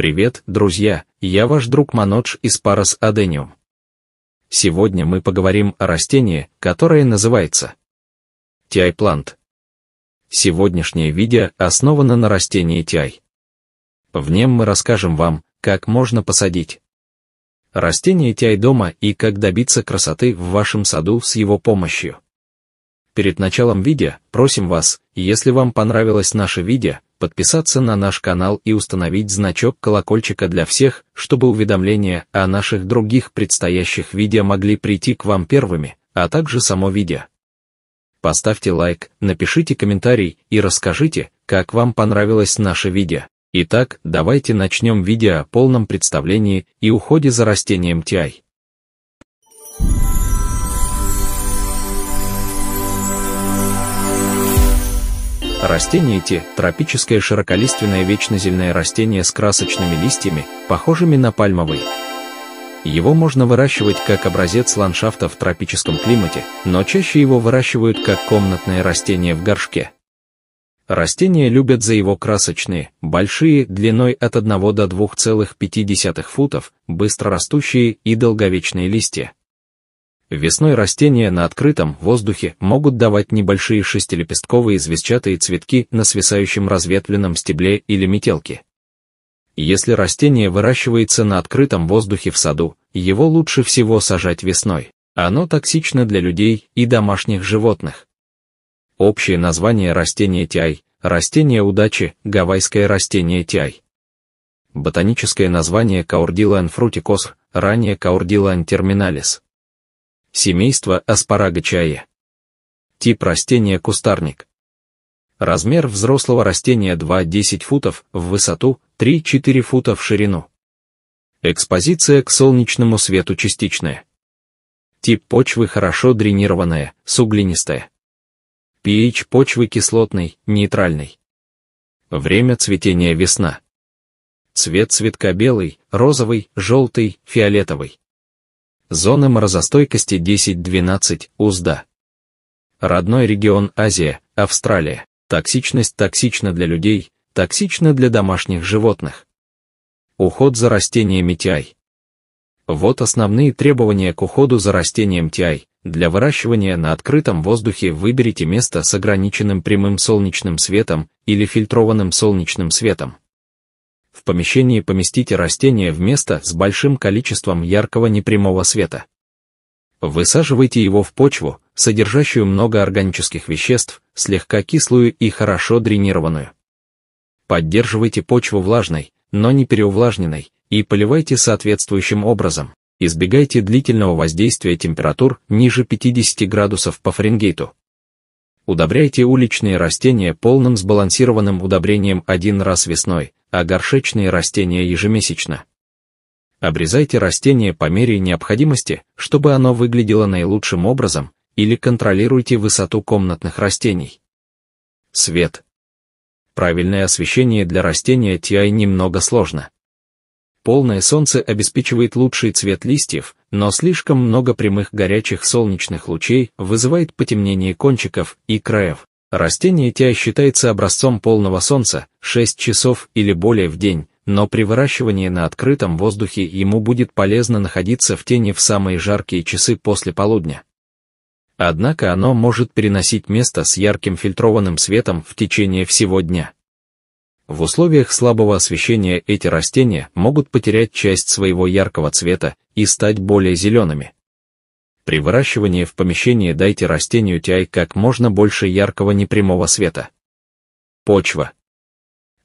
Привет, друзья, я ваш друг Манодж из Парас Адениум. Сегодня мы поговорим о растении, которое называется тиайплант. Сегодняшнее видео основано на растении тиай. В нем мы расскажем вам, как можно посадить растение тиай дома и как добиться красоты в вашем саду с его помощью. Перед началом видео просим вас, если вам понравилось наше видео, подписаться на наш канал и установить значок колокольчика для всех, чтобы уведомления о наших других предстоящих видео могли прийти к вам первыми, а также само видео. Поставьте лайк, напишите комментарий и расскажите, как вам понравилось наше видео. Итак, давайте начнем видео о полном представлении и уходе за растением TI. Растения эти тропическое широколиственное вечнозельное растение с красочными листьями, похожими на пальмовые. Его можно выращивать как образец ландшафта в тропическом климате, но чаще его выращивают как комнатное растение в горшке. Растения любят за его красочные, большие, длиной от 1 до 2,5 футов, быстрорастущие и долговечные листья. Весной растения на открытом воздухе могут давать небольшие шестилепестковые звездчатые цветки на свисающем разветвленном стебле или метелке. Если растение выращивается на открытом воздухе в саду, его лучше всего сажать весной. Оно токсично для людей и домашних животных. Общее название растения тяй, растение удачи, гавайское растение тяй. Ботаническое название Каурдилан фрутикос, ранее Каурдилан терминалис. Семейство аспарагочае. Тип растения кустарник. Размер взрослого растения 2-10 футов в высоту, 3-4 фута в ширину. Экспозиция к солнечному свету частичная. Тип почвы хорошо дренированная, суглинистая. pH почвы кислотный, нейтральный. Время цветения весна. Цвет цветка белый, розовый, желтый, фиолетовый. Зоны морозостойкости 10-12, УЗДА. Родной регион Азия, Австралия. Токсичность токсична для людей, токсична для домашних животных. Уход за растениями TI. Вот основные требования к уходу за растением TI. Для выращивания на открытом воздухе выберите место с ограниченным прямым солнечным светом или фильтрованным солнечным светом. В помещении поместите растение в место с большим количеством яркого непрямого света. Высаживайте его в почву, содержащую много органических веществ, слегка кислую и хорошо дренированную. Поддерживайте почву влажной, но не переувлажненной, и поливайте соответствующим образом. Избегайте длительного воздействия температур ниже 50 градусов по Фаренгейту, Удобряйте уличные растения полным сбалансированным удобрением один раз весной, а горшечные растения ежемесячно. Обрезайте растение по мере необходимости, чтобы оно выглядело наилучшим образом, или контролируйте высоту комнатных растений. Свет. Правильное освещение для растения TI немного сложно. Полное солнце обеспечивает лучший цвет листьев, но слишком много прямых горячих солнечных лучей вызывает потемнение кончиков и краев. Растение тя считается образцом полного солнца, 6 часов или более в день, но при выращивании на открытом воздухе ему будет полезно находиться в тени в самые жаркие часы после полудня. Однако оно может переносить место с ярким фильтрованным светом в течение всего дня. В условиях слабого освещения эти растения могут потерять часть своего яркого цвета и стать более зелеными. При выращивании в помещении дайте растению чай как можно больше яркого непрямого света. Почва.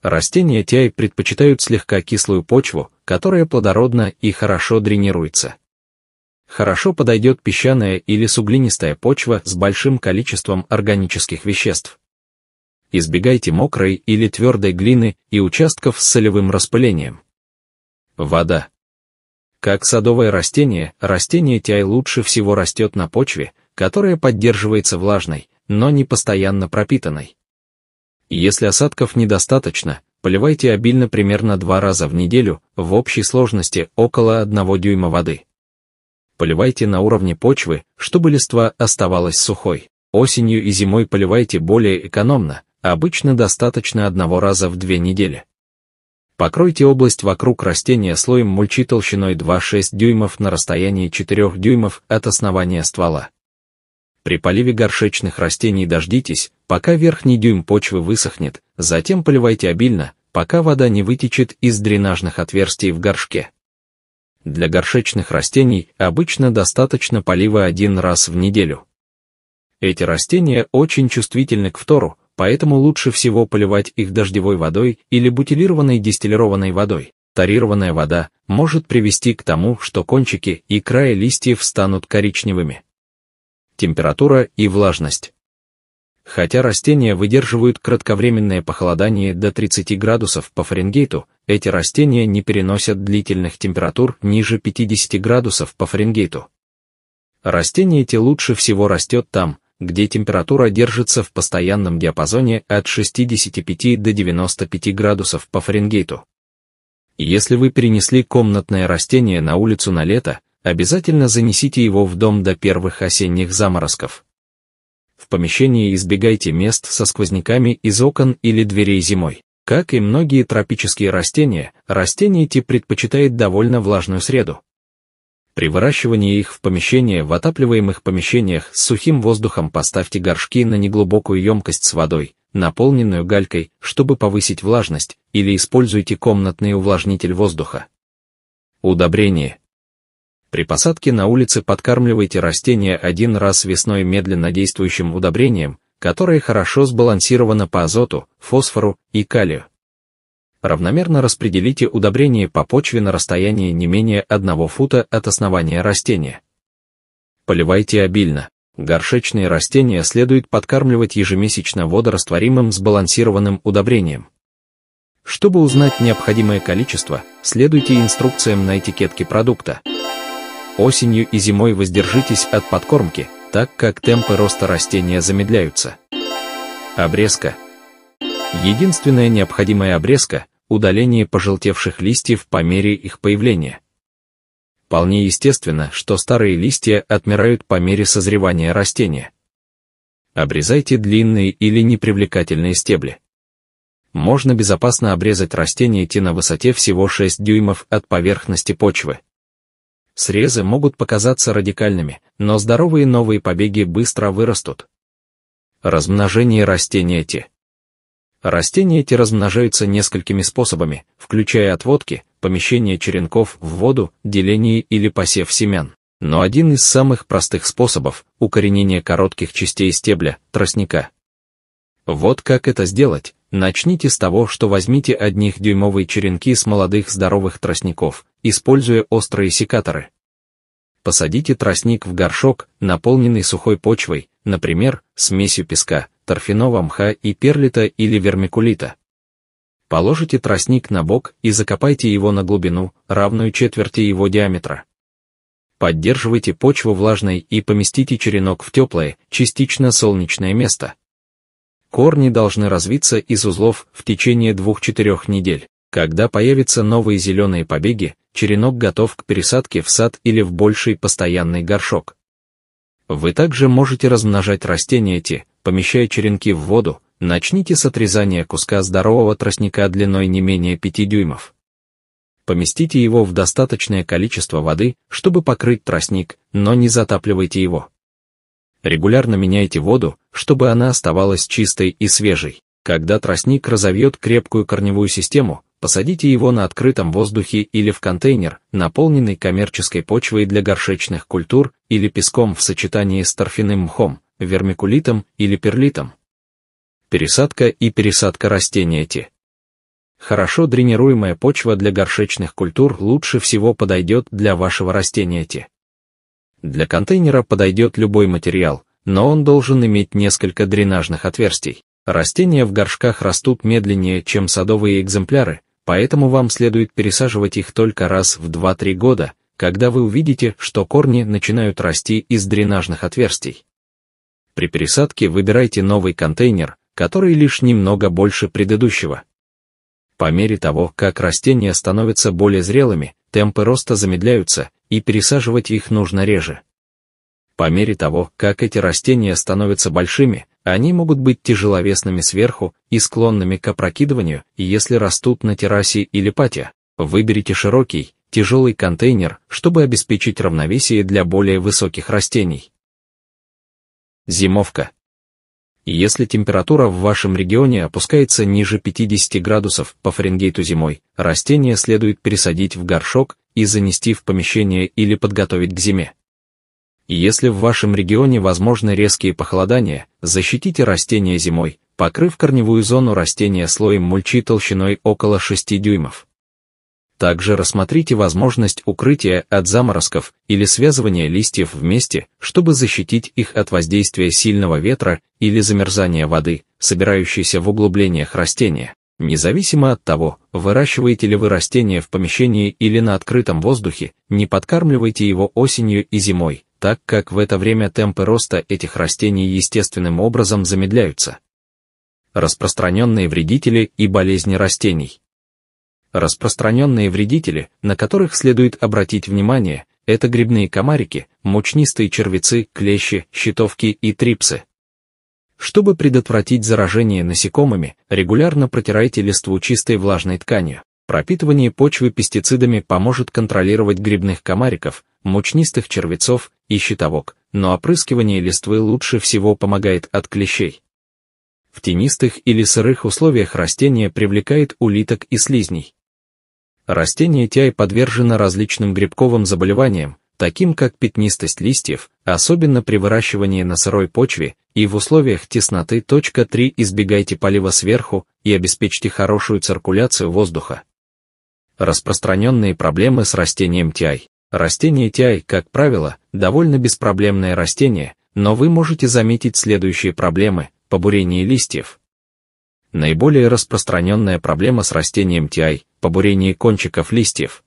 Растения тяй предпочитают слегка кислую почву, которая плодородна и хорошо дренируется. Хорошо подойдет песчаная или суглинистая почва с большим количеством органических веществ избегайте мокрой или твердой глины и участков с солевым распылением. Вода. Как садовое растение, растение тяй лучше всего растет на почве, которая поддерживается влажной, но не постоянно пропитанной. Если осадков недостаточно, поливайте обильно примерно два раза в неделю, в общей сложности около 1 дюйма воды. Поливайте на уровне почвы, чтобы листва оставалась сухой. Осенью и зимой поливайте более экономно, Обычно достаточно одного раза в две недели. Покройте область вокруг растения слоем мульчи толщиной 2-6 дюймов на расстоянии 4 дюймов от основания ствола. При поливе горшечных растений дождитесь, пока верхний дюйм почвы высохнет, затем поливайте обильно, пока вода не вытечет из дренажных отверстий в горшке. Для горшечных растений обычно достаточно полива один раз в неделю. Эти растения очень чувствительны к фтору, поэтому лучше всего поливать их дождевой водой или бутилированной дистиллированной водой. Тарированная вода может привести к тому, что кончики и края листьев станут коричневыми. Температура и влажность. Хотя растения выдерживают кратковременное похолодание до 30 градусов по Фаренгейту, эти растения не переносят длительных температур ниже 50 градусов по Фаренгейту. Растение те лучше всего растет там, где температура держится в постоянном диапазоне от 65 до 95 градусов по Фаренгейту. Если вы перенесли комнатное растение на улицу на лето, обязательно занесите его в дом до первых осенних заморозков. В помещении избегайте мест со сквозняками из окон или дверей зимой. Как и многие тропические растения, растение эти предпочитает довольно влажную среду, при выращивании их в помещении в отапливаемых помещениях с сухим воздухом поставьте горшки на неглубокую емкость с водой, наполненную галькой, чтобы повысить влажность, или используйте комнатный увлажнитель воздуха. Удобрение. При посадке на улице подкармливайте растения один раз весной медленно действующим удобрением, которое хорошо сбалансировано по азоту, фосфору и калию равномерно распределите удобрение по почве на расстоянии не менее 1 фута от основания растения. Поливайте обильно. Горшечные растения следует подкармливать ежемесячно водорастворимым сбалансированным удобрением. Чтобы узнать необходимое количество, следуйте инструкциям на этикетке продукта. Осенью и зимой воздержитесь от подкормки, так как темпы роста растения замедляются. Обрезка. Единственная необходимая обрезка удаление пожелтевших листьев по мере их появления. Вполне естественно, что старые листья отмирают по мере созревания растения. Обрезайте длинные или непривлекательные стебли. Можно безопасно обрезать растение те на высоте всего 6 дюймов от поверхности почвы. Срезы могут показаться радикальными, но здоровые новые побеги быстро вырастут. Размножение растения те. Растения эти размножаются несколькими способами, включая отводки, помещение черенков в воду, деление или посев семян. Но один из самых простых способов – укоренение коротких частей стебля, тростника. Вот как это сделать. Начните с того, что возьмите одних дюймовые черенки с молодых здоровых тростников, используя острые секаторы – Посадите тростник в горшок, наполненный сухой почвой, например, смесью песка, торфяного мха и перлита или вермикулита. Положите тростник на бок и закопайте его на глубину, равную четверти его диаметра. Поддерживайте почву влажной и поместите черенок в теплое, частично солнечное место. Корни должны развиться из узлов в течение двух-четырех недель. Когда появятся новые зеленые побеги, черенок готов к пересадке в сад или в больший постоянный горшок. Вы также можете размножать растения эти, помещая черенки в воду, начните с отрезания куска здорового тростника длиной не менее 5 дюймов. Поместите его в достаточное количество воды, чтобы покрыть тростник, но не затапливайте его. Регулярно меняйте воду, чтобы она оставалась чистой и свежей. Когда тростник разовьет крепкую корневую систему, Посадите его на открытом воздухе или в контейнер, наполненный коммерческой почвой для горшечных культур или песком в сочетании с торфяным мхом, вермикулитом или перлитом. Пересадка и пересадка растения Т. Хорошо дренируемая почва для горшечных культур лучше всего подойдет для вашего растения Т. Для контейнера подойдет любой материал, но он должен иметь несколько дренажных отверстий. Растения в горшках растут медленнее, чем садовые экземпляры, поэтому вам следует пересаживать их только раз в 2-3 года, когда вы увидите, что корни начинают расти из дренажных отверстий. При пересадке выбирайте новый контейнер, который лишь немного больше предыдущего. По мере того, как растения становятся более зрелыми, темпы роста замедляются, и пересаживать их нужно реже. По мере того, как эти растения становятся большими, они могут быть тяжеловесными сверху и склонными к опрокидыванию, если растут на террасе или пате. Выберите широкий, тяжелый контейнер, чтобы обеспечить равновесие для более высоких растений. Зимовка. Если температура в вашем регионе опускается ниже 50 градусов по Фаренгейту зимой, растение следует пересадить в горшок и занести в помещение или подготовить к зиме. Если в вашем регионе возможны резкие похолодания, защитите растения зимой, покрыв корневую зону растения слоем мульчи толщиной около 6 дюймов. Также рассмотрите возможность укрытия от заморозков или связывания листьев вместе, чтобы защитить их от воздействия сильного ветра или замерзания воды, собирающейся в углублениях растения, независимо от того, выращиваете ли вы растение в помещении или на открытом воздухе, не подкармливайте его осенью и зимой, так как в это время темпы роста этих растений естественным образом замедляются. Распространенные вредители и болезни растений. Распространенные вредители, на которых следует обратить внимание, это грибные комарики, мучнистые червецы, клещи, щитовки и трипсы. Чтобы предотвратить заражение насекомыми, регулярно протирайте листву чистой влажной тканью. Пропитывание почвы пестицидами поможет контролировать грибных комариков, мучнистых червецов, и щитовок, но опрыскивание листвы лучше всего помогает от клещей. В тенистых или сырых условиях растение привлекает улиток и слизней. Растение тяй подвержено различным грибковым заболеваниям, таким как пятнистость листьев, особенно при выращивании на сырой почве, и в условиях тесноты. 3 избегайте полива сверху и обеспечьте хорошую циркуляцию воздуха. Распространенные проблемы с растением тяй. Растение тяй, как правило, довольно беспроблемное растение, но вы можете заметить следующие проблемы – побурение листьев. Наиболее распространенная проблема с растением тяй – побурение кончиков листьев.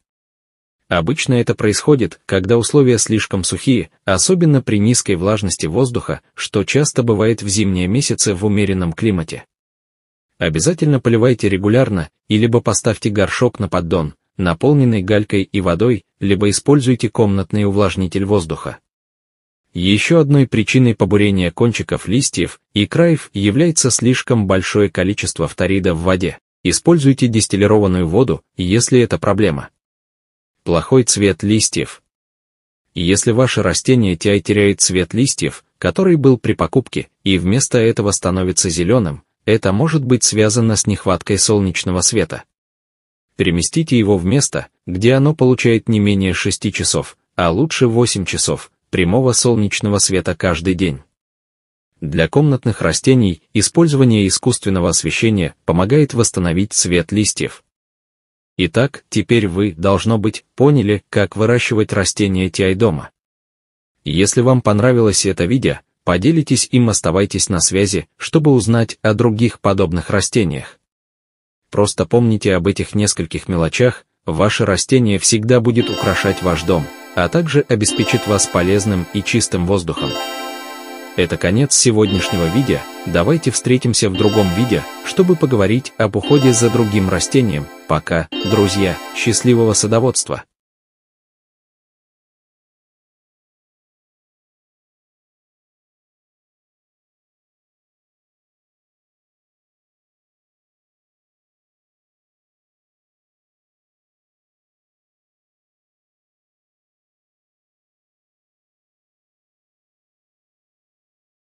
Обычно это происходит, когда условия слишком сухие, особенно при низкой влажности воздуха, что часто бывает в зимние месяцы в умеренном климате. Обязательно поливайте регулярно и либо поставьте горшок на поддон, наполненный галькой и водой, либо используйте комнатный увлажнитель воздуха. Еще одной причиной побурения кончиков листьев и краев является слишком большое количество фторида в воде. Используйте дистиллированную воду, если это проблема. Плохой цвет листьев. Если ваше растение TI теряет цвет листьев, который был при покупке, и вместо этого становится зеленым, это может быть связано с нехваткой солнечного света переместите его в место, где оно получает не менее 6 часов, а лучше 8 часов, прямого солнечного света каждый день. Для комнатных растений использование искусственного освещения помогает восстановить цвет листьев. Итак, теперь вы, должно быть, поняли, как выращивать растения TI дома. Если вам понравилось это видео, поделитесь им, оставайтесь на связи, чтобы узнать о других подобных растениях. Просто помните об этих нескольких мелочах, ваше растение всегда будет украшать ваш дом, а также обеспечит вас полезным и чистым воздухом. Это конец сегодняшнего видео, давайте встретимся в другом видео, чтобы поговорить об уходе за другим растением. Пока, друзья, счастливого садоводства!